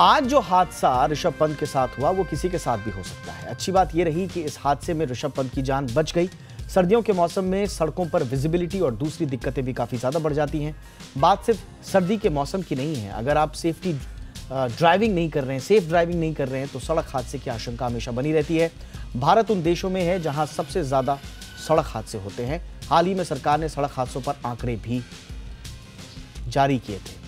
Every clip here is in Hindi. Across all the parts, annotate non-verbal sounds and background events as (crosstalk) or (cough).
आज जो हादसा ऋषभ पंत के साथ हुआ वो किसी के साथ भी हो सकता है अच्छी बात ये रही कि इस हादसे में ऋषभ पंत की जान बच गई सर्दियों के मौसम में सड़कों पर विजिबिलिटी और दूसरी दिक्कतें भी काफ़ी ज़्यादा बढ़ जाती हैं बात सिर्फ सर्दी के मौसम की नहीं है अगर आप सेफ्टी ड्राइविंग नहीं कर रहे हैं सेफ ड्राइविंग नहीं कर रहे हैं तो सड़क हादसे की आशंका हमेशा बनी रहती है भारत उन देशों में है जहाँ सबसे ज़्यादा सड़क हादसे होते हैं हाल ही में सरकार ने सड़क हादसों पर आंकड़े भी जारी किए थे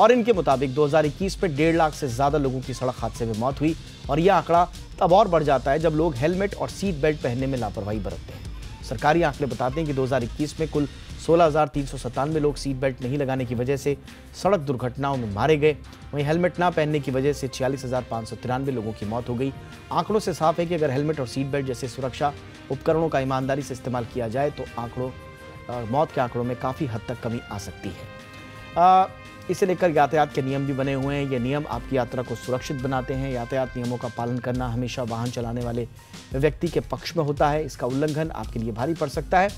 और इनके मुताबिक 2021 में डेढ़ लाख से ज़्यादा लोगों की सड़क हादसे में मौत हुई और यह आंकड़ा तब और बढ़ जाता है जब लोग हेलमेट और सीट बेल्ट पहनने में लापरवाही बरतते हैं सरकारी आंकड़े बताते हैं कि 2021 में कुल सोलह लोग सीट बेल्ट नहीं लगाने की वजह से सड़क दुर्घटनाओं में मारे गए वहीं हेलमेट ना पहनने की वजह से छियालीस लोगों की मौत हो गई आंकड़ों से साफ है कि अगर हेलमेट और सीट बेल्ट जैसे सुरक्षा उपकरणों का ईमानदारी से इस्तेमाल किया जाए तो आंकड़ों मौत के आंकड़ों में काफ़ी हद तक कमी आ सकती है आ, इसे लेकर यातायात के नियम भी बने हुए हैं ये नियम आपकी यात्रा को सुरक्षित बनाते हैं यातायात नियमों का पालन करना हमेशा वाहन चलाने वाले व्यक्ति के पक्ष में होता है इसका उल्लंघन आपके लिए भारी पड़ सकता है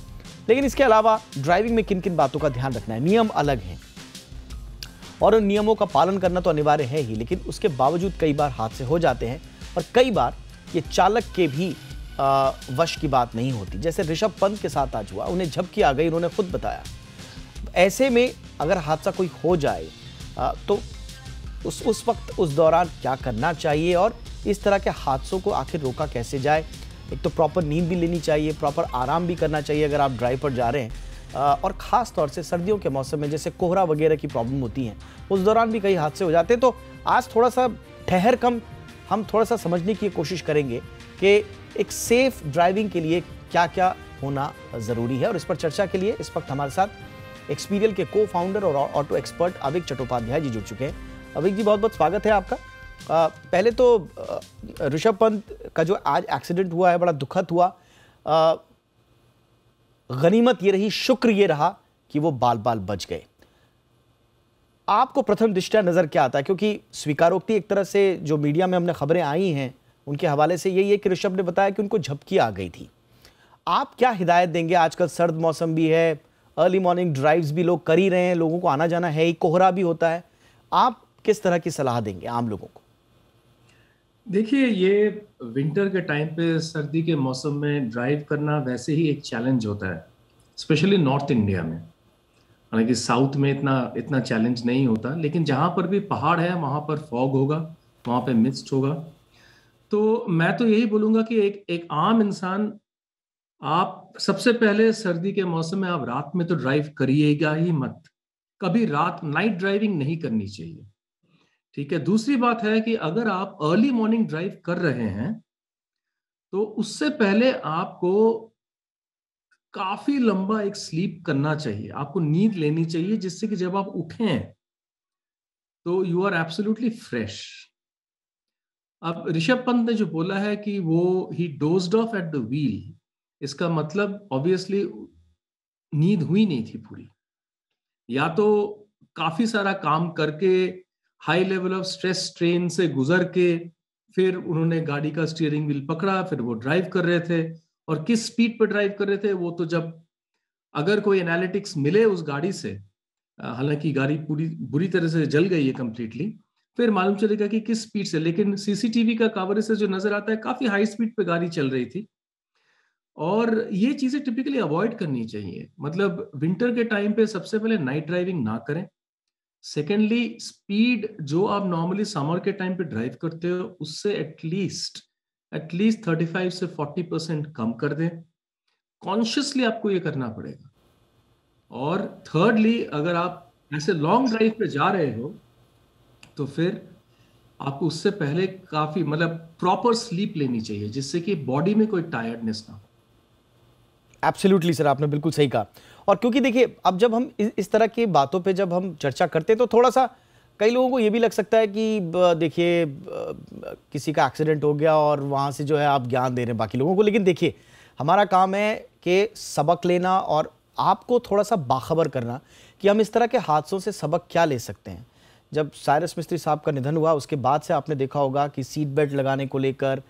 लेकिन इसके अलावा ड्राइविंग में किन किन बातों का ध्यान रखना है नियम अलग हैं और उन नियमों का पालन करना तो अनिवार्य है ही लेकिन उसके बावजूद कई बार हादसे हो जाते हैं और कई बार ये चालक के भी वश की बात नहीं होती जैसे ऋषभ पंत के साथ आज हुआ उन्हें झपकी आ गई उन्होंने खुद बताया ऐसे में अगर हादसा कोई हो जाए तो उस उस वक्त उस दौरान क्या करना चाहिए और इस तरह के हादसों को आखिर रोका कैसे जाए एक तो प्रॉपर नींद भी लेनी चाहिए प्रॉपर आराम भी करना चाहिए अगर आप ड्राइव पर जा रहे हैं और ख़ास तौर से सर्दियों के मौसम में जैसे कोहरा वगैरह की प्रॉब्लम होती है उस दौरान भी कई हादसे हो जाते हैं तो आज थोड़ा सा ठहर कम हम थोड़ा सा समझने की कोशिश करेंगे कि एक सेफ़ ड्राइविंग के लिए क्या क्या होना ज़रूरी है और इस पर चर्चा के लिए इस वक्त हमारे साथ एक्सपीरियल के को फाउंडर और ऑटो एक्सपर्ट अविक चट्टोपाध्याय जी जुड़ चुके हैं अविक जी बहुत बहुत स्वागत है आपका आ, पहले तो ऋषभ पंत का जो आज एक्सीडेंट हुआ है बड़ा दुखद हुआ आ, गनीमत ये रही शुक्र ये रहा कि वो बाल बाल बच गए आपको प्रथम दृष्टया नज़र क्या आता है क्योंकि स्वीकारोक्ति एक तरह से जो मीडिया में हमने खबरें आई हैं उनके हवाले से यही है कि ऋषभ ने बताया कि उनको झपकी आ गई थी आप क्या हिदायत देंगे आजकल सर्द मौसम भी है अर्ली मॉर्निंग ड्राइव्स भी लोग कर ही रहे हैं लोगों को आना जाना है ही कोहरा भी होता है आप किस तरह की सलाह देंगे आम लोगों को देखिए ये विंटर के टाइम पे सर्दी के मौसम में ड्राइव करना वैसे ही एक चैलेंज होता है स्पेशली नॉर्थ इंडिया में हालांकि साउथ में इतना इतना चैलेंज नहीं होता लेकिन जहाँ पर भी पहाड़ है वहाँ पर फॉग होगा वहाँ पे मिस्ट होगा तो मैं तो यही बोलूँगा कि एक एक आम इंसान आप सबसे पहले सर्दी के मौसम में आप रात में तो ड्राइव करिएगा ही मत कभी रात नाइट ड्राइविंग नहीं करनी चाहिए ठीक है दूसरी बात है कि अगर आप अर्ली मॉर्निंग ड्राइव कर रहे हैं तो उससे पहले आपको काफी लंबा एक स्लीप करना चाहिए आपको नींद लेनी चाहिए जिससे कि जब आप उठें तो यू आर एब्सोल्युटली फ्रेश अब ऋषभ पंत ने जो बोला है कि वो ही doze off at the wheel इसका मतलब ऑब्वियसली नींद हुई नहीं थी पूरी या तो काफी सारा काम करके high level of stress strain से गुजर के फिर उन्होंने गाड़ी का स्टीयरिंग व्हील पकड़ा फिर वो ड्राइव कर रहे थे और किस स्पीड पर ड्राइव कर रहे थे वो तो जब अगर कोई एनालिटिक्स मिले उस गाड़ी से हालांकि गाड़ी पूरी बुरी तरह से जल गई है कम्प्लीटली फिर मालूम चलेगा कि किस स्पीड से लेकिन सीसीटीवी का कवरेज से जो नजर आता है काफी हाई स्पीड पे गाड़ी चल रही थी और ये चीजें टिपिकली अवॉइड करनी चाहिए मतलब विंटर के टाइम पे सबसे पहले नाइट ड्राइविंग ना करें सेकेंडली स्पीड जो आप नॉर्मली समर के टाइम पे ड्राइव करते हो उससे एटलीस्ट एटलीस्ट थर्टी फाइव से फोर्टी परसेंट कम कर दें कॉन्शियसली आपको ये करना पड़ेगा और थर्डली अगर आप ऐसे लॉन्ग ड्राइव पे जा रहे हो तो फिर आपको उससे पहले काफी मतलब प्रॉपर स्लीप लेनी चाहिए जिससे कि बॉडी में कोई टायर्डनेस ना हो एब्सोल्युटली सर आपने बिल्कुल सही कहा और क्योंकि देखिए अब जब हम इस तरह की बातों पे जब हम चर्चा करते हैं तो थोड़ा सा कई लोगों को ये भी लग सकता है कि देखिए किसी का एक्सीडेंट हो गया और वहाँ से जो है आप ज्ञान दे रहे हैं बाकी लोगों को लेकिन देखिए हमारा काम है कि सबक लेना और आपको थोड़ा सा बाखबर करना कि हम इस तरह के हादसों से सबक क्या ले सकते हैं जब सायरस मिस्त्री साहब का निधन हुआ उसके बाद से आपने देखा होगा कि सीट बेल्ट लगाने को लेकर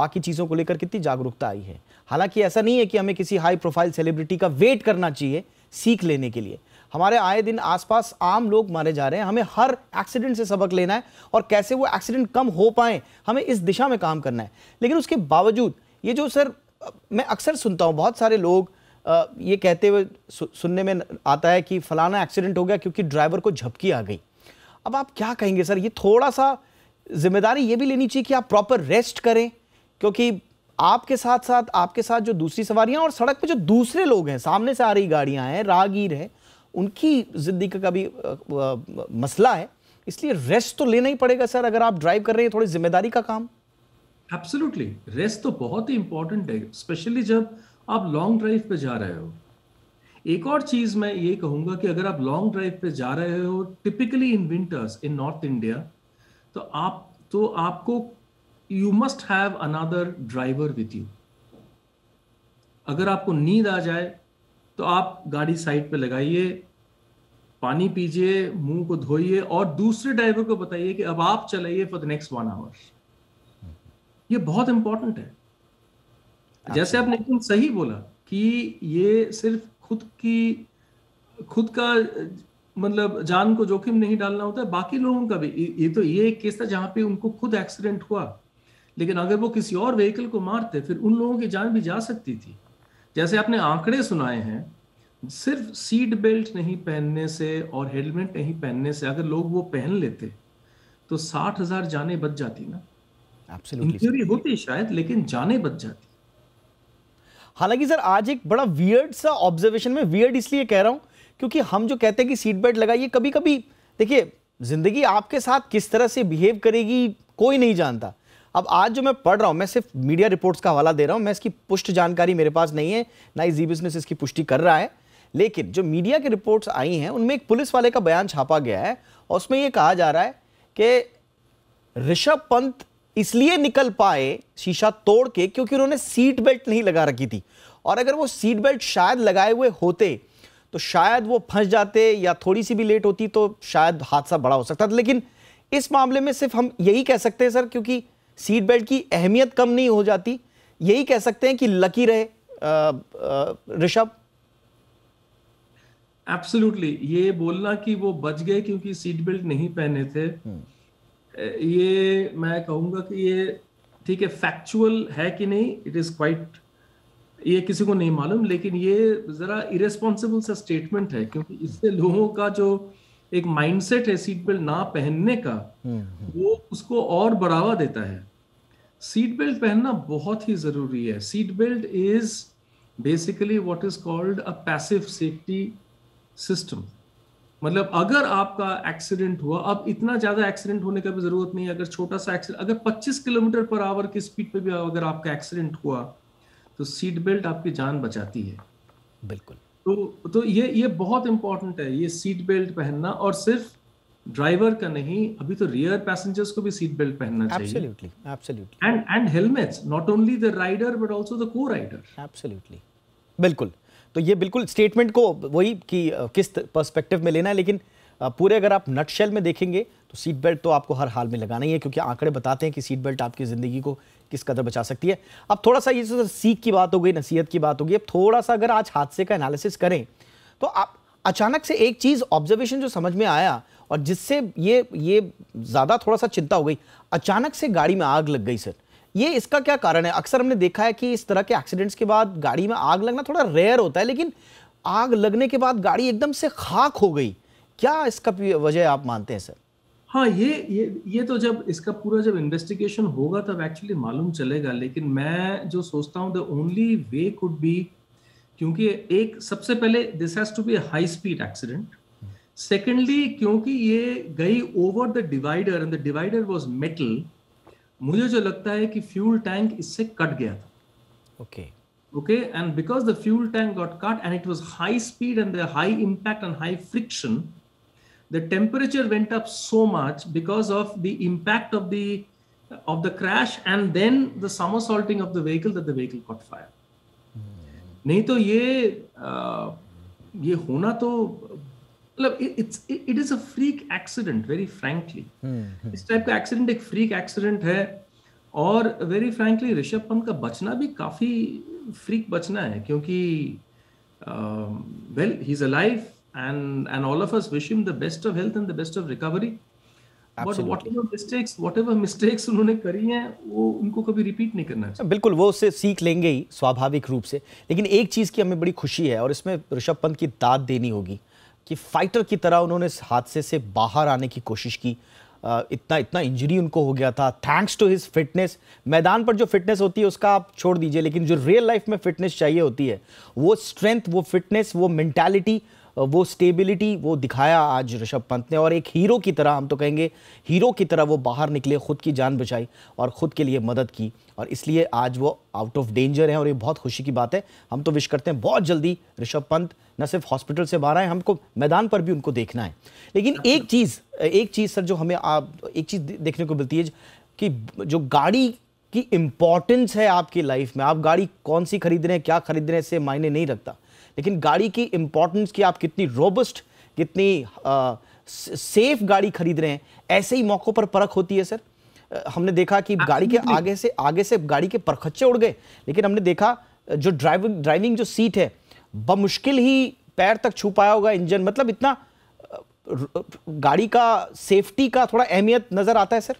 बाकी चीज़ों को लेकर कितनी जागरूकता आई है हालांकि ऐसा नहीं है कि हमें किसी हाई प्रोफाइल सेलिब्रिटी का वेट करना चाहिए सीख लेने के लिए हमारे आए दिन आसपास आम लोग मारे जा रहे हैं हमें हर एक्सीडेंट से सबक लेना है और कैसे वो एक्सीडेंट कम हो पाए हमें इस दिशा में काम करना है लेकिन उसके बावजूद ये जो सर मैं अक्सर सुनता हूँ बहुत सारे लोग ये कहते हुए सुनने में आता है कि फलाना एक्सीडेंट हो गया क्योंकि ड्राइवर को झपकी आ गई अब आप क्या कहेंगे सर ये थोड़ा सा जिम्मेदारी ये भी लेनी चाहिए कि आप प्रॉपर रेस्ट करें क्योंकि आपके साथ साथ आपके साथ जो दूसरी सवारियां और सड़क पे जो दूसरे लोग हैं सामने से आ रही गाड़ियां हैं राहगीर हैं उनकी ज़िंदगी का भी मसला है इसलिए रेस्ट तो लेना ही पड़ेगा सर अगर आप ड्राइव कर रहे हैं थोड़ी जिम्मेदारी का काम एब्सोल्युटली रेस्ट तो बहुत ही इंपॉर्टेंट है स्पेशली जब आप लॉन्ग ड्राइव पे जा रहे हो एक और चीज मैं ये कहूंगा कि अगर आप लॉन्ग ड्राइव पे जा रहे हो typically in winters in north India तो आप तो आपको you must have another driver with you अगर आपको नींद आ जाए तो आप गाड़ी साइड पे लगाइए पानी पीजिए मुंह को धोइए और दूसरे ड्राइवर को बताइए कि अब आप चलाइए for the next one hour ये बहुत इंपॉर्टेंट है जैसे आपने सही बोला कि ये सिर्फ खुद की खुद का मतलब जान को जोखिम नहीं डालना होता है बाकी लोगों का भी ये तो ये एक केस था जहाँ पे उनको खुद एक्सीडेंट हुआ लेकिन अगर वो किसी और व्हीकल को मारते फिर उन लोगों की जान भी जा सकती थी जैसे आपने आंकड़े सुनाए हैं सिर्फ सीट बेल्ट नहीं पहनने से और हेलमेट नहीं पहनने से अगर लोग वो पहन लेते तो साठ हजार जाने बच जाती ना इंजरी होती शायद लेकिन जाने बच जाती हालांकि सर आज एक बड़ा वियर्ड सा ऑब्जर्वेशन में वियर्ड इसलिए कह रहा हूँ क्योंकि हम जो कहते हैं कि सीट बेल्ट लगाइए कभी कभी देखिए ज़िंदगी आपके साथ किस तरह से बिहेव करेगी कोई नहीं जानता अब आज जो मैं पढ़ रहा हूँ मैं सिर्फ मीडिया रिपोर्ट्स का हवाला दे रहा हूँ मैं इसकी पुष्ट जानकारी मेरे पास नहीं है ना ही जी बिजनेस इसकी पुष्टि कर रहा है लेकिन जो मीडिया की रिपोर्ट्स आई हैं उनमें एक पुलिस वाले का बयान छापा गया है और उसमें यह कहा जा रहा है कि ऋषभ पंत इसलिए निकल पाए शीशा तोड़ के क्योंकि उन्होंने सीट बेल्ट नहीं लगा रखी थी और अगर वो सीट बेल्ट शायद लगाए हुए होते तो शायद वो फंस जाते या थोड़ी सी भी लेट होती तो शायद हादसा बड़ा हो सकता था लेकिन इस मामले में सिर्फ हम यही कह सकते हैं सर क्योंकि सीट बेल्ट की अहमियत कम नहीं हो जाती यही कह सकते हैं कि लकी रहे ऋषभ एब्सोल्युटली ये बोलना कि वो बच गए क्योंकि सीट बेल्ट नहीं पहने थे हम्म। ये मैं कहूँगा कि ये ठीक है फैक्चुअल है कि नहीं इट इज़ क्वाइट ये किसी को नहीं मालूम लेकिन ये ज़रा इरेस्पॉन्सिबल सा स्टेटमेंट है क्योंकि इससे लोगों का जो एक माइंडसेट है सीट बेल्ट ना पहनने का हम्म, हम्म। वो उसको और बढ़ावा देता है सीट बेल्ट पहनना बहुत ही ज़रूरी है seat belt is basically what is called a passive safety system मतलब अगर आपका एक्सीडेंट हुआ अब इतना ज्यादा एक्सीडेंट होने का भी जरूरत नहीं है अगर छोटा सा एक्सीडेंट अगर 25 किलोमीटर पर आवर की स्पीड पे भी अगर आपका एक्सीडेंट हुआ तो सीट बेल्ट आपकी जान बचाती है बिल्कुल तो तो ये ये बहुत इंपॉर्टेंट है ये सीट बेल्ट पहनना और सिर्फ ड्राइवर का नहीं अभी तो रियर पैसेंजर्स को भी सीट बेल्ट पहनना absolutely, चाहिए absolutely and and helmets not only the rider but also the को राइडर एब्सोल्युटली बिल्कुल तो ये बिल्कुल स्टेटमेंट को वही कि किस पर्सपेक्टिव में लेना है लेकिन पूरे अगर आप नटशेल में देखेंगे तो सीट बेल्ट तो आपको हर हाल में लगाना ही है क्योंकि आंकड़े बताते हैं कि सीट बेल्ट आपकी ज़िंदगी को किस कदर बचा सकती है अब थोड़ा सा ये तो सीख की बात हो गई नसीहत की बात हो गई अब थोड़ा सा अगर आज हादसे का एनालिसिस करें तो आप अचानक से एक चीज़ ऑब्जर्वेशन जो समझ में आया और जिससे ये ये ज़्यादा थोड़ा सा चिंता हो गई अचानक से गाड़ी में आग लग गई सर ये इसका क्या कारण है अक्सर हमने देखा है कि इस तरह के एक्सीडेंट्स के बाद गाड़ी में आग लगना थोड़ा रेयर होता है लेकिन आग लगने के बाद गाड़ी एकदम से खाक हो गई क्या इसका वजह आप मानते हैं सर हाँ ये ये ये तो जब इसका पूरा जब इन्वेस्टिगेशन होगा तब एक्चुअली मालूम चलेगा लेकिन मैं जो सोचता हूँ the only way could be क्योंकि एक सबसे पहले this has to be high speed accident secondly क्योंकि ये गई over the divider and the divider was metal मुझे जो लगता है कि फ्यूल टैंक इससे कट गया था okay okay and because the fuel tank got cut and it was high speed and high impact and high friction the temperature went up so much because of the impact of the of the crash and then the somersaulting of the vehicle that the vehicle caught fire hmm. नहीं तो ये ये होना तो मतलब it's it is a freak accident very frankly इस टाइप का एक्सीडेंट एक फ्रीक एक्सीडेंट है और वेरी फ्रैंकली ऋषभ पंत का बचना भी काफी फ्रीक बचना है क्योंकि well he is alive and and all of us wish him the best of health and the best of recovery Absolutely. उन्होंने करी हैं वो उनको कभी रिपीट नहीं करना चाहिए बिल्कुल वो उससे सीख लेंगे ही स्वाभाविक रूप से लेकिन एक चीज़ की हमें बड़ी खुशी है और इसमें ऋषभ पंत की दाद देनी होगी कि फाइटर की तरह उन्होंने इस हादसे से बाहर आने की कोशिश की इतना इतना इंजरी उनको हो गया था थैंक्स टू हिज फिटनेस मैदान पर जो फिटनेस होती है उसका आप छोड़ दीजिए लेकिन जो रियल लाइफ में फिटनेस चाहिए होती है वो स्ट्रेंथ वो फिटनेस वो मैंटेलिटी वो स्टेबिलिटी वो दिखाया आज ऋषभ पंत ने और एक हीरो की तरह हम तो कहेंगे हीरो की तरह वो बाहर निकले खुद की जान बचाई और ख़ुद के लिए मदद की और इसलिए आज वो आउट ऑफ डेंजर हैं और ये बहुत खुशी की बात है हम तो विश करते हैं बहुत जल्दी ऋषभ पंत न सिर्फ हॉस्पिटल से बाहर आए हमको मैदान पर भी उनको देखना है लेकिन एक चीज़ एक चीज़ सर जो हमें आप एक चीज़ देखने को मिलती है कि जो गाड़ी की इम्पॉर्टेंस है आपकी लाइफ में आप गाड़ी कौन सी खरीद रहे हैं क्या खरीद रहे हैं इससे मायने नहीं रखता लेकिन गाड़ी की इंपॉर्टेंस की आप कितनी रोबस्ट कितनी आ, सेफ गाड़ी खरीद रहे हैं ऐसे ही मौक़ों पर परख होती है सर हमने देखा कि गाड़ी के आगे से आगे से गाड़ी के परखच्चे उड़ गए लेकिन हमने देखा जो ड्राइविंग ड्राइविंग जो सीट है बमुश्किल ही पैर तक छू पाया होगा इंजन मतलब इतना गाड़ी का सेफ्टी का थोड़ा अहमियत नजर आता है सर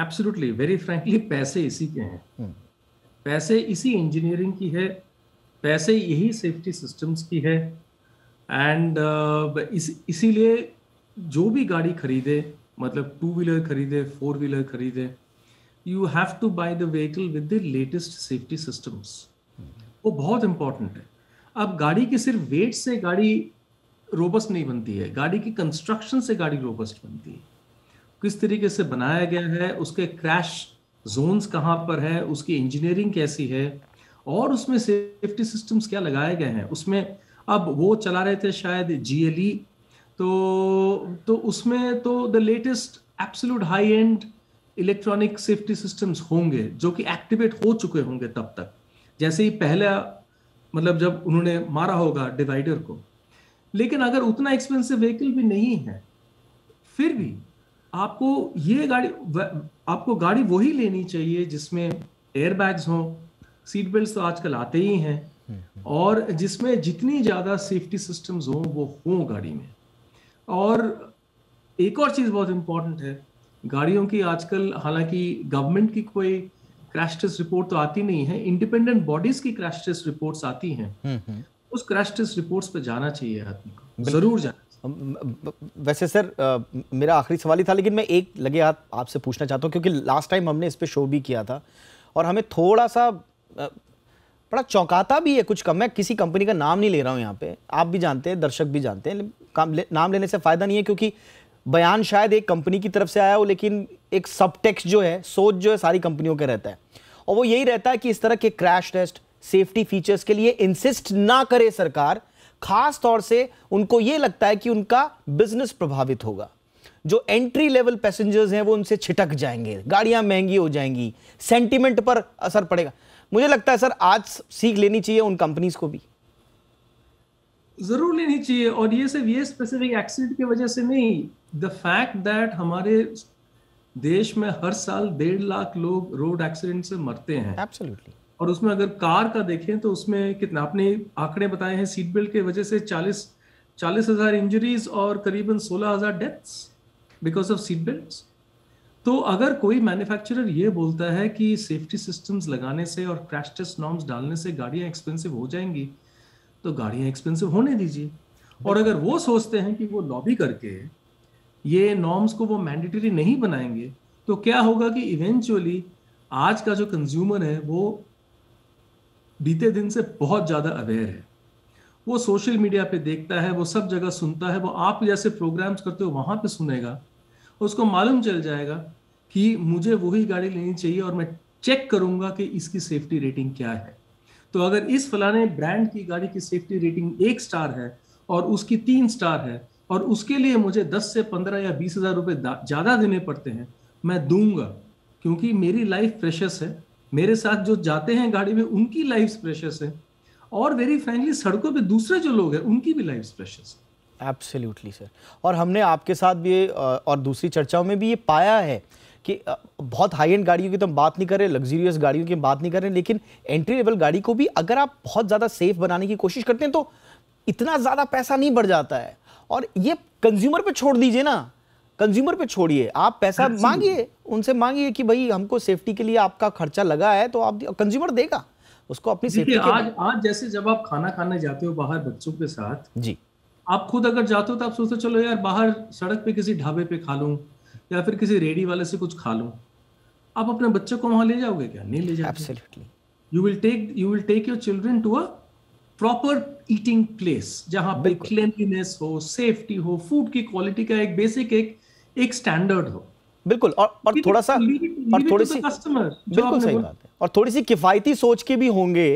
एब्सोल्युटली वेरी फ्रैंकली पैसे इसी के हैं हम्म। पैसे इसी इंजीनियरिंग की है वैसे यही सेफ्टी सिस्टम्स की है एंड uh, इस इसीलिए जो भी गाड़ी खरीदे मतलब टू व्हीलर खरीदे फोर व्हीलर खरीदे you have to buy the vehicle with the latest safety systems वो बहुत इंपॉर्टेंट है अब गाड़ी के सिर्फ वेट से गाड़ी रोबस्ट नहीं बनती है गाड़ी की कंस्ट्रक्शन से गाड़ी रोबस्ट बनती है किस तरीके से बनाया गया है उसके क्रैश जोन्स कहाँ पर है उसकी इंजीनियरिंग कैसी है और उसमें सेफ्टी सिस्टम्स क्या लगाए गए हैं उसमें अब वो चला रहे थे शायद जीएलई e। तो तो उसमें तो the latest absolute high end electronic safety systems होंगे जो कि एक्टिवेट हो चुके होंगे तब तक जैसे ही पहला मतलब जब उन्होंने मारा होगा डिवाइडर को लेकिन अगर उतना एक्सपेंसिव व्हीकल भी नहीं है फिर भी आपको ये गाड़ी आपको गाड़ी वही लेनी चाहिए जिसमें एयरबैग्स हों सीट बेल्ट तो आजकल आते ही हैं और जिसमें जितनी ज़्यादा सेफ्टी सिस्टम्स हों वो हों गाड़ी में और एक और चीज़ बहुत इम्पॉर्टेंट है गाड़ियों की आजकल हालांकि गवर्नमेंट की कोई क्रैश टेस्ट रिपोर्ट तो आती नहीं है इंडिपेंडेंट बॉडीज की क्रैश टेस्ट रिपोर्ट्स आती हैं हम्म, हम्म। उस क्रैश टेस्ट रिपोर्ट्स पर जाना चाहिए आदमी को जरूर जाना वैसे सर आ, मेरा आखिरी सवाल ही था लेकिन मैं एक लगे हाथ आपसे पूछना चाहता हूँ क्योंकि लास्ट टाइम हमने इस पर शो भी किया था और हमें थोड़ा सा बड़ा चौंकाता भी है कुछ कम मैं किसी कंपनी का नाम नहीं ले रहा हूँ यहाँ पे आप भी जानते हैं दर्शक भी जानते हैं काम ले, नाम लेने से फ़ायदा नहीं है क्योंकि बयान शायद एक कंपनी की तरफ से आया हो लेकिन एक सब टेक्स्ट जो है सोच जो है सारी कंपनियों के रहता है और वो यही रहता है कि इस तरह के क्रैश टेस्ट सेफ्टी फीचर्स के लिए इंसिस्ट ना करे सरकार खास तौर से उनको ये लगता है कि उनका बिजनेस प्रभावित होगा जो एंट्री लेवल पैसेंजर्स हैं वो उनसे छिटक जाएंगे गाड़ियां महंगी हो जाएंगी सेंटीमेंट पर असर पड़ेगा मुझे लगता है सर आज सीख लेनी चाहिए उन कंपनीज को भी जरूर लेनी चाहिए और ये सिर्फ ये स्पेसिफिक एक्सीडेंट की वजह से नहीं द फैक्ट दैट हमारे देश में हर साल डेढ़ लाख लोग रोड एक्सीडेंट से मरते हैं एब्सोल्युटली और उसमें अगर कार का देखें तो उसमें कितना आपने आंकड़े बताए हैं सीट बेल्ट के वजह से 40 चालीस हजार इंजरीज और करीबन सोलह हजार deaths because of seat belt तो अगर कोई मैन्युफैक्चरर ये बोलता है कि सेफ्टी सिस्टम्स लगाने से और क्रैश टेस्ट नॉर्म्स डालने से गाड़ियाँ एक्सपेंसिव हो जाएंगी तो गाड़ियाँ एक्सपेंसिव होने दीजिए और अगर वो सोचते हैं कि वो लॉबी करके ये नॉर्म्स को वो मैंडेटरी नहीं बनाएंगे तो क्या होगा कि इवेंचुअली आज का जो कंज्यूमर है वो बीते दिन से बहुत ज़्यादा अवेयर है वो सोशल मीडिया पे देखता है वो सब जगह सुनता है वो आप जैसे प्रोग्राम्स करते हो वहाँ पे सुनेगा उसको मालूम चल जाएगा कि मुझे वही गाड़ी लेनी चाहिए और मैं चेक करूंगा कि इसकी सेफ्टी रेटिंग क्या है तो अगर इस फलाने ब्रांड की गाड़ी की सेफ्टी रेटिंग एक स्टार है और उसकी तीन स्टार है और उसके लिए मुझे दस से पंद्रह या बीस हज़ार रुपये ज़्यादा देने पड़ते हैं मैं दूंगा क्योंकि मेरी लाइफ प्रेशस है मेरे साथ जो जाते हैं गाड़ी में उनकी लाइफ प्रेशस है और वेरी फ्रेंकली सड़कों पे दूसरे जो लोग हैं उनकी भी लाइफ प्रेशस है एब्सोल्युटली सर और हमने आपके साथ भी और दूसरी चर्चाओं में भी ये पाया है कि बहुत हाई एंड गाड़ियों की तो हम बात नहीं कर रहे लग्जरियस गाड़ियों की बात नहीं कर रहे लेकिन एंट्री लेवल गाड़ी को भी अगर आप बहुत ज़्यादा सेफ बनाने की कोशिश करते हैं तो इतना ज़्यादा पैसा नहीं बढ़ जाता है और ये कंज्यूमर पर छोड़ दीजिए ना कंज्यूमर पे छोड़िए आप पैसा मांगिए उनसे मांगिए कि भाई हमको सेफ्टी के लिए आपका खर्चा लगा है तो आप कंज्यूमर देगा उसको अपनी सेफ्टी आज आज जैसे जब आप खाना खाने जाते हो बाहर बच्चों के साथ जी आप खुद अगर जाते हो तो आप सोचते चलो यार बाहर सड़क पे किसी ढाबे पे खा लूँ या फिर किसी रेडी वाले से कुछ खा लूँ आप अपने बच्चे को वहां ले जाओगे क्या नहीं ले जाओगे you will take you will take your children to a proper eating place जहाँ पे क्लेनलीनेस हो सेफ्टी हो फूड की क्वालिटी का एक बेसिक एक एक स्टैंडर्ड हो बिल्कुल और और थोड़ा सा और थोड़ी सी कस्टमर बिल्कुल सही बात है और थोड़ी सी किफायती सोच के भी होंगे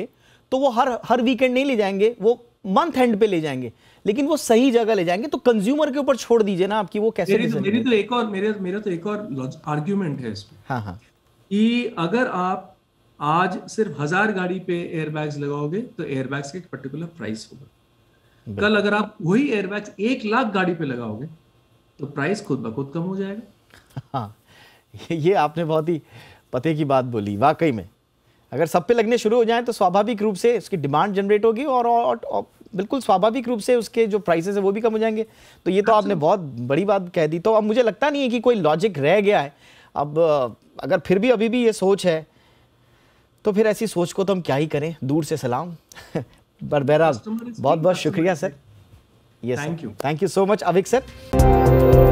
तो वो हर हर वीकेंड नहीं ले जाएंगे वो मंथ एंड पे ले जाएंगे लेकिन वो सही जगह ले जाएंगे तो कंज्यूमर के ऊपर छोड़ दीजिए ना आपकी वो कैसे मेरी, तो, मेरी तो, तो एक और मेरे मेरे तो एक और आर्ग्यूमेंट है इसमें हाँ हाँ कि अगर आप आज सिर्फ हजार गाड़ी पे एयरबैग्स लगाओगे तो एयरबैग्स का एक पर्टिकुलर प्राइस होगा कल अगर आप वही एयरबैग्स एक लाख गाड़ी पे लगाओगे तो प्राइस खुद ब खुद कम हो जाएगा हाँ ये आपने बहुत ही पते की बात बोली वाकई में अगर सब पे लगने शुरू हो जाए तो स्वाभाविक रूप से उसकी डिमांड जनरेट होगी और, और, और बिल्कुल स्वाभाविक रूप से उसके जो प्राइसेस है वो भी कम हो जाएंगे तो ये तो आपने बहुत बड़ी बात कह दी तो अब मुझे लगता नहीं है कि कोई लॉजिक रह गया है अब अगर फिर भी अभी भी ये सोच है तो फिर ऐसी सोच को तो हम क्या ही करें दूर से सलाम (laughs) पर बहुत बहुत शुक्रिया sir yes thank you thank you so much Avik sir